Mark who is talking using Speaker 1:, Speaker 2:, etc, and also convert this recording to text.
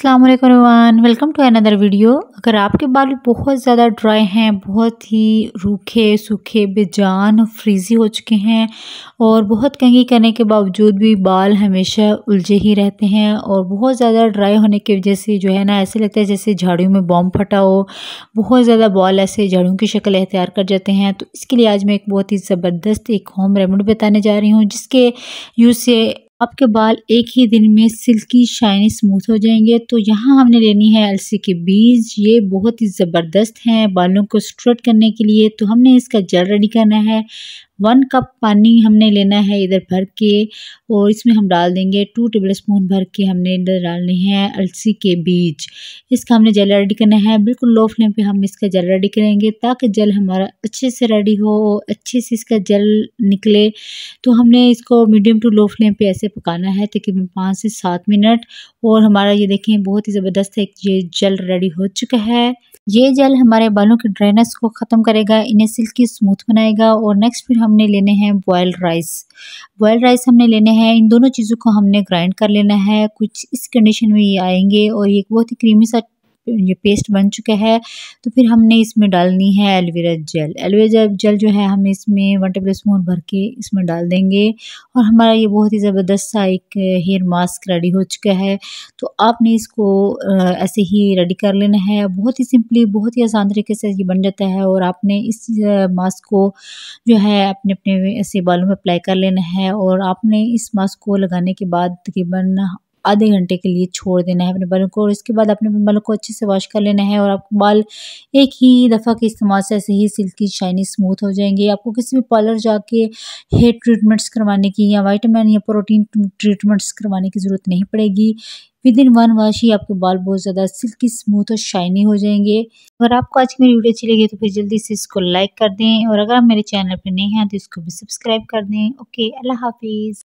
Speaker 1: अस्सलाम वालेकुम welcome to another video अगर आपके बाल बहुत ज़्यादा ड्राई हैं बहुत ही रूखे सूखे बेजान फ्रीजी हो चुके हैं और बहुत कंघी करने के बावजूद भी बाल हमेशा उलझे ही रहते हैं और बहुत ज़्यादा ड्राई होने की वजह से जो है ना ऐसे लगता है जैसे झाड़ियों में बॉम्ब फटा हो बहुत ज़्यादा बाल ऐसे झाड़ियों की शक्ल अख्तियार कर जाते हैं तो इसके लिए आज मैं एक बहुत ही ज़बरदस्त एक होम रेमेडी बताने जा रही हूँ जिसके यूज़ से आपके बाल एक ही दिन में सिल्की शाइनी स्मूथ हो जाएंगे तो यहाँ हमने लेनी है अलसी के बीज ये बहुत ही ज़बरदस्त हैं बालों को स्ट्रेट करने के लिए तो हमने इसका जल रेडी करना है वन कप पानी हमने लेना है इधर भर के और इसमें हम डाल देंगे टू टेबल स्पून भर के हमने इधर डालने हैं अलसी के बीज इसका हमने जल रेडी करना है बिल्कुल लो फ्लेम पे हम इसका जल रेडी करेंगे ताकि जल हमारा अच्छे से रेडी हो अच्छे से इसका जल निकले तो हमने इसको मीडियम टू लो फ्लेम पर ऐसे पकाना है तकरीबन पाँच से सात मिनट और हमारा ये देखें बहुत ही ज़बरदस्त है ये जल रेडी हो चुका है ये जेल हमारे बालों के ड्राइनेस को ख़त्म करेगा इन्हें सिल्की स्मूथ बनाएगा और नेक्स्ट फिर हमने लेने हैं बॉयल राइस बॉयल राइस हमने लेने हैं इन दोनों चीज़ों को हमने ग्राइंड कर लेना है कुछ इस कंडीशन में ये आएंगे और ये बहुत ही क्रीमी सा ये पेस्ट बन चुका है तो फिर हमने इसमें डालनी है एलोवेरा जेल एलोवेरा जेल जो है हम इसमें वन टेबल स्पून भर के इसमें डाल देंगे और हमारा ये बहुत ही ज़बरदस्त सा एक हेयर मास्क रेडी हो चुका है तो आपने इसको ऐसे ही रेडी कर लेना है बहुत ही सिंपली बहुत ही आसान तरीके से ये बन जाता है और आपने इस मास्क को जो है अपने अपने ऐसे बालों में अप्लाई कर लेना है और आपने इस मास्क को लगाने के बाद तकरीबन आधे घंटे के लिए छोड़ देना है अपने बालों को और इसके बाद अपने बालों को अच्छे से वॉश कर लेना है और आपके बाल एक ही दफ़ा के इस्तेमाल से ऐसे ही सिल्की शाइनी स्मूथ हो जाएंगे आपको किसी भी पार्लर जाके हेयर ट्रीटमेंट्स करवाने की या वाइटामिन या प्रोटीन ट्रीटमेंट्स करवाने की ज़रूरत नहीं पड़ेगी विद इन वन वॉश ही आपके बाल बहुत ज़्यादा सिल्की स्मूथ और शाइनी हो जाएंगे अगर आपको आज की मेरी वीडियो अच्छी लगी तो फिर जल्दी से इसको लाइक कर दें और अगर आप मेरे चैनल पर नए हैं तो इसको भी सब्सक्राइब कर दें ओके अल्लाह हाफिज़